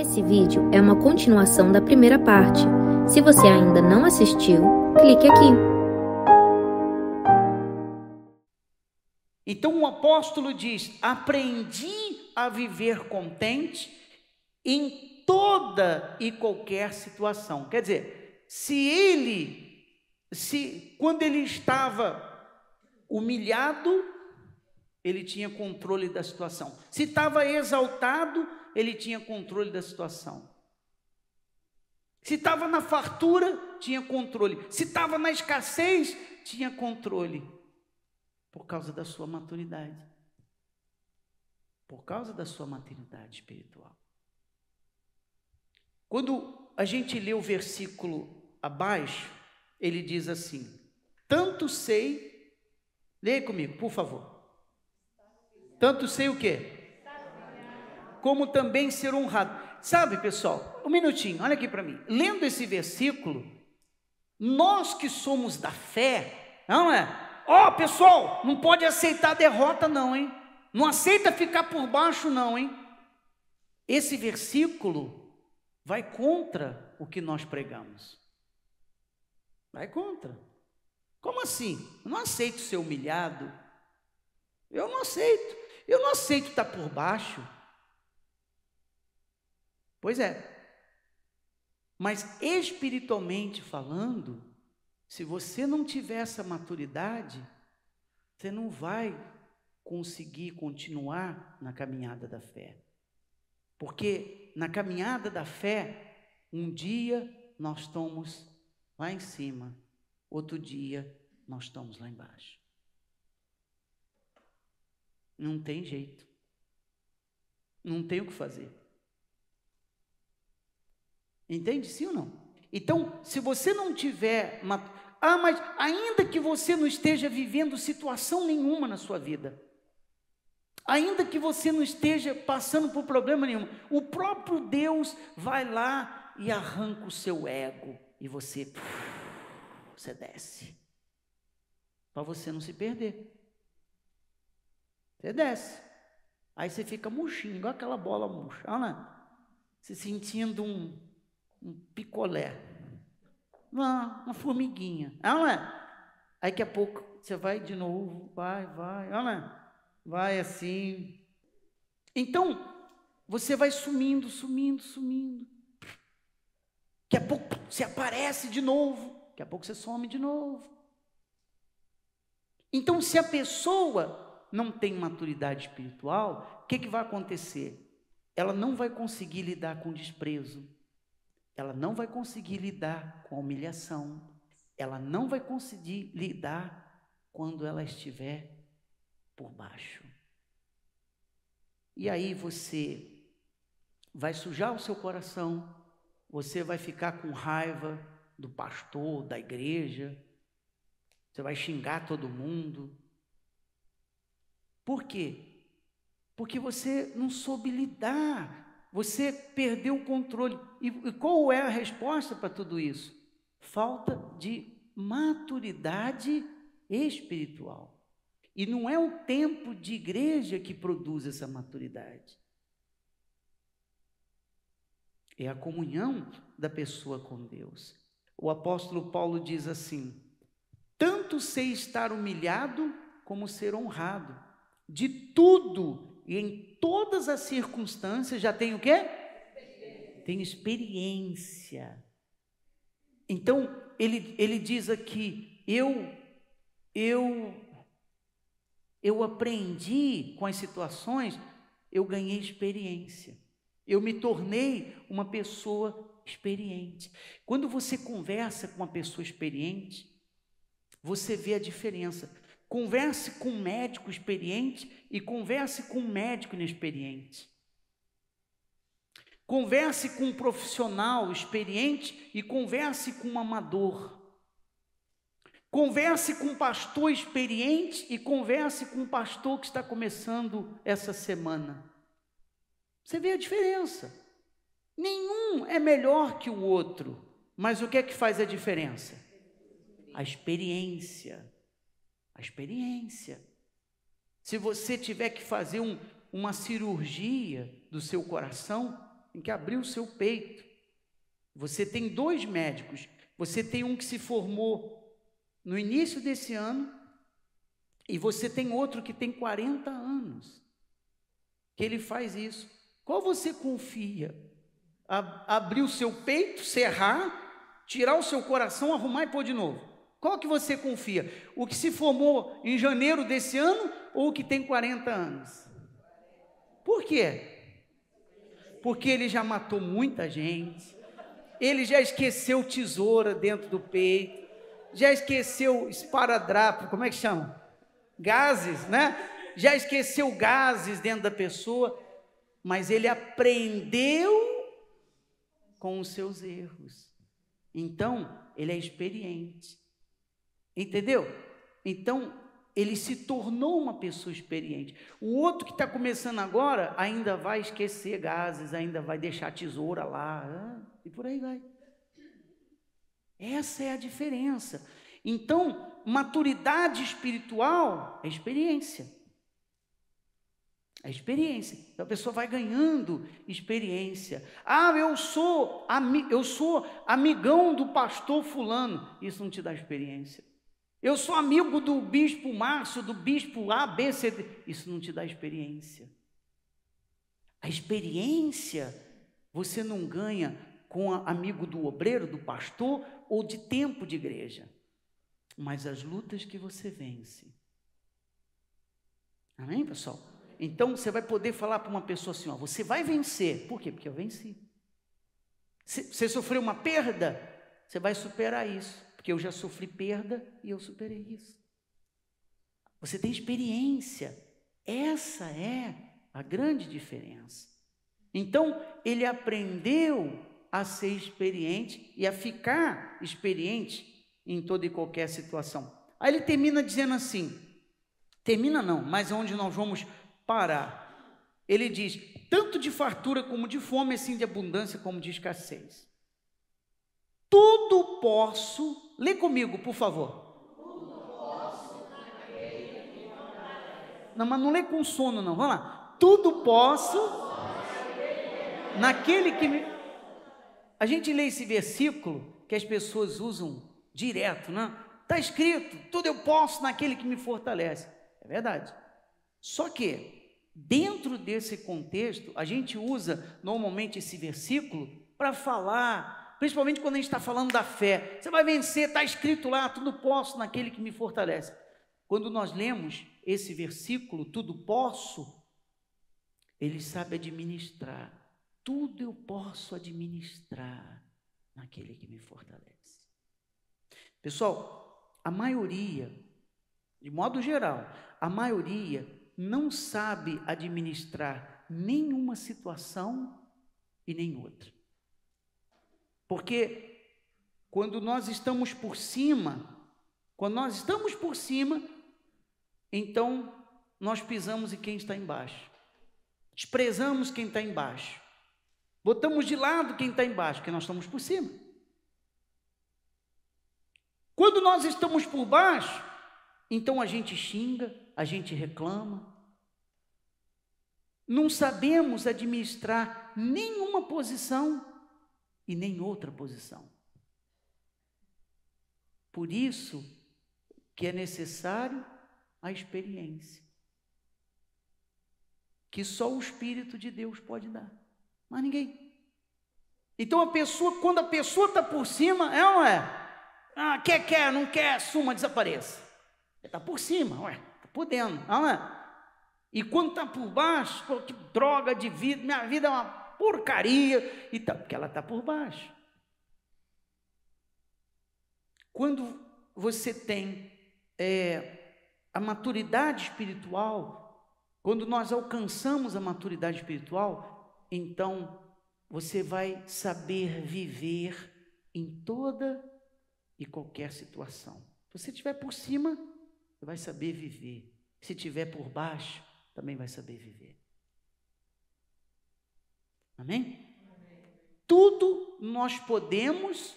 Esse vídeo é uma continuação da primeira parte. Se você ainda não assistiu, clique aqui. Então o apóstolo diz: Aprendi a viver contente em toda e qualquer situação. Quer dizer, se ele, se quando ele estava humilhado, ele tinha controle da situação. Se estava exaltado, ele tinha controle da situação. Se estava na fartura, tinha controle. Se estava na escassez, tinha controle. Por causa da sua maturidade. Por causa da sua maturidade espiritual. Quando a gente lê o versículo abaixo, ele diz assim: Tanto sei, leia comigo, por favor. Tanto sei o quê? como também ser honrado. Sabe, pessoal, um minutinho, olha aqui para mim. Lendo esse versículo, nós que somos da fé, não é? Ó, oh, pessoal, não pode aceitar derrota, não, hein? Não aceita ficar por baixo, não, hein? Esse versículo vai contra o que nós pregamos. Vai contra. Como assim? Eu não aceito ser humilhado. Eu não aceito. Eu não aceito estar tá por baixo. Pois é. Mas espiritualmente falando, se você não tiver essa maturidade, você não vai conseguir continuar na caminhada da fé. Porque na caminhada da fé, um dia nós estamos lá em cima, outro dia nós estamos lá embaixo. Não tem jeito. Não tem o que fazer. Entende? Sim ou não? Então, se você não tiver uma. Ah, mas ainda que você não esteja vivendo situação nenhuma na sua vida, ainda que você não esteja passando por problema nenhum, o próprio Deus vai lá e arranca o seu ego e você, você desce. Para você não se perder. Você desce. Aí você fica murchinho, igual aquela bola murcha. Olha lá. Se sentindo um um picolé, uma, uma formiguinha, é não é? Aí daqui a pouco você vai de novo, vai, vai, é olha, é? vai assim. Então, você vai sumindo, sumindo, sumindo. Daqui a pouco você aparece de novo, daqui a pouco você some de novo. Então, se a pessoa não tem maturidade espiritual, o que, que vai acontecer? Ela não vai conseguir lidar com desprezo, ela não vai conseguir lidar com a humilhação, ela não vai conseguir lidar quando ela estiver por baixo. E aí você vai sujar o seu coração, você vai ficar com raiva do pastor, da igreja, você vai xingar todo mundo. Por quê? Porque você não soube lidar você perdeu o controle. E, e qual é a resposta para tudo isso? Falta de maturidade espiritual. E não é o tempo de igreja que produz essa maturidade. É a comunhão da pessoa com Deus. O apóstolo Paulo diz assim: tanto sei estar humilhado como ser honrado. De tudo e em todas as circunstâncias já tem o quê? Tem experiência. Então, ele, ele diz aqui, eu, eu, eu aprendi com as situações, eu ganhei experiência. Eu me tornei uma pessoa experiente. Quando você conversa com uma pessoa experiente, você vê a diferença Converse com um médico experiente e converse com um médico inexperiente. Converse com um profissional experiente e converse com um amador. Converse com um pastor experiente e converse com um pastor que está começando essa semana. Você vê a diferença. Nenhum é melhor que o outro, mas o que é que faz a diferença? A experiência a experiência. Se você tiver que fazer um, uma cirurgia do seu coração, tem que abrir o seu peito. Você tem dois médicos. Você tem um que se formou no início desse ano e você tem outro que tem 40 anos. Que ele faz isso. Qual você confia? A, abrir o seu peito, serrar, tirar o seu coração, arrumar e pôr de novo. Qual que você confia? O que se formou em janeiro desse ano ou o que tem 40 anos? Por quê? Porque ele já matou muita gente, ele já esqueceu tesoura dentro do peito, já esqueceu esparadrapo, como é que chama? Gases, né? Já esqueceu gases dentro da pessoa, mas ele aprendeu com os seus erros. Então, ele é experiente. Entendeu? Então, ele se tornou uma pessoa experiente. O outro que está começando agora ainda vai esquecer gases, ainda vai deixar tesoura lá, e por aí vai. Essa é a diferença. Então, maturidade espiritual é experiência. É experiência. Então, a pessoa vai ganhando experiência. Ah, eu sou, eu sou amigão do pastor fulano. Isso não te dá experiência. Eu sou amigo do bispo Márcio, do bispo A, B, C, D. Isso não te dá experiência. A experiência você não ganha com amigo do obreiro, do pastor ou de tempo de igreja. Mas as lutas que você vence. Amém, pessoal? Então você vai poder falar para uma pessoa assim: ó, você vai vencer. Por quê? Porque eu venci. Você sofreu uma perda, você vai superar isso. Porque eu já sofri perda e eu superei isso. Você tem experiência. Essa é a grande diferença. Então, ele aprendeu a ser experiente e a ficar experiente em toda e qualquer situação. Aí ele termina dizendo assim: termina não, mas onde nós vamos parar? Ele diz: tanto de fartura como de fome, assim de abundância como de escassez. Tudo posso. Lê comigo, por favor. Tudo posso naquele que Não, mas não lê com sono, não. Vamos lá. Tudo posso naquele que me. A gente lê esse versículo que as pessoas usam direto, né? Está escrito: tudo eu posso naquele que me fortalece. É verdade. Só que, dentro desse contexto, a gente usa normalmente esse versículo para falar Principalmente quando a gente está falando da fé. Você vai vencer, está escrito lá, tudo posso naquele que me fortalece. Quando nós lemos esse versículo, tudo posso, ele sabe administrar. Tudo eu posso administrar naquele que me fortalece. Pessoal, a maioria, de modo geral, a maioria não sabe administrar nenhuma situação e nem outra. Porque quando nós estamos por cima, quando nós estamos por cima, então nós pisamos em quem está embaixo, desprezamos quem está embaixo, botamos de lado quem está embaixo, porque nós estamos por cima. Quando nós estamos por baixo, então a gente xinga, a gente reclama, não sabemos administrar nenhuma posição e nem outra posição. Por isso que é necessário a experiência, que só o Espírito de Deus pode dar, mas ninguém. Então a pessoa, quando a pessoa está por cima, é ou não é? Ah, quer, quer, não quer, suma, desapareça. Está por cima, ué, está podendo, não é? E quando está por baixo, que droga de vida, minha vida é uma porcaria e tal, tá, porque ela está por baixo. Quando você tem é, a maturidade espiritual, quando nós alcançamos a maturidade espiritual, então você vai saber viver em toda e qualquer situação. Se você estiver por cima, você vai saber viver. Se estiver por baixo, também vai saber viver. Amém? Tudo nós podemos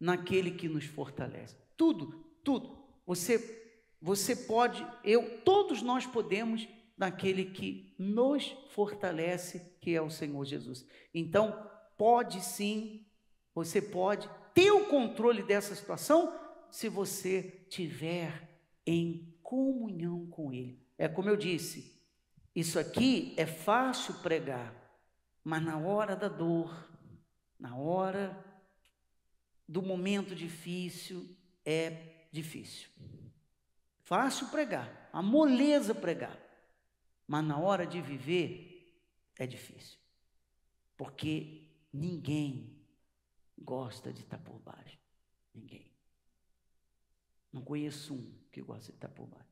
naquele que nos fortalece. Tudo, tudo. Você, você pode, eu, todos nós podemos naquele que nos fortalece, que é o Senhor Jesus. Então, pode sim, você pode ter o controle dessa situação se você tiver em comunhão com Ele. É como eu disse, isso aqui é fácil pregar, mas na hora da dor, na hora do momento difícil, é difícil. Fácil pregar, a moleza pregar. Mas na hora de viver, é difícil. Porque ninguém gosta de estar por baixo. Ninguém. Não conheço um que gosta de estar por baixo.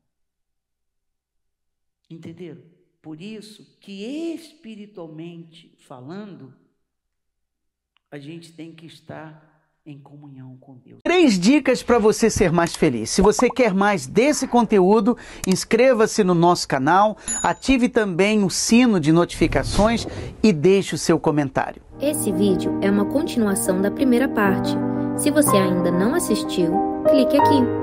Entenderam? Por isso que espiritualmente falando, a gente tem que estar em comunhão com Deus. Três dicas para você ser mais feliz. Se você quer mais desse conteúdo, inscreva-se no nosso canal, ative também o sino de notificações e deixe o seu comentário. Esse vídeo é uma continuação da primeira parte. Se você ainda não assistiu, clique aqui.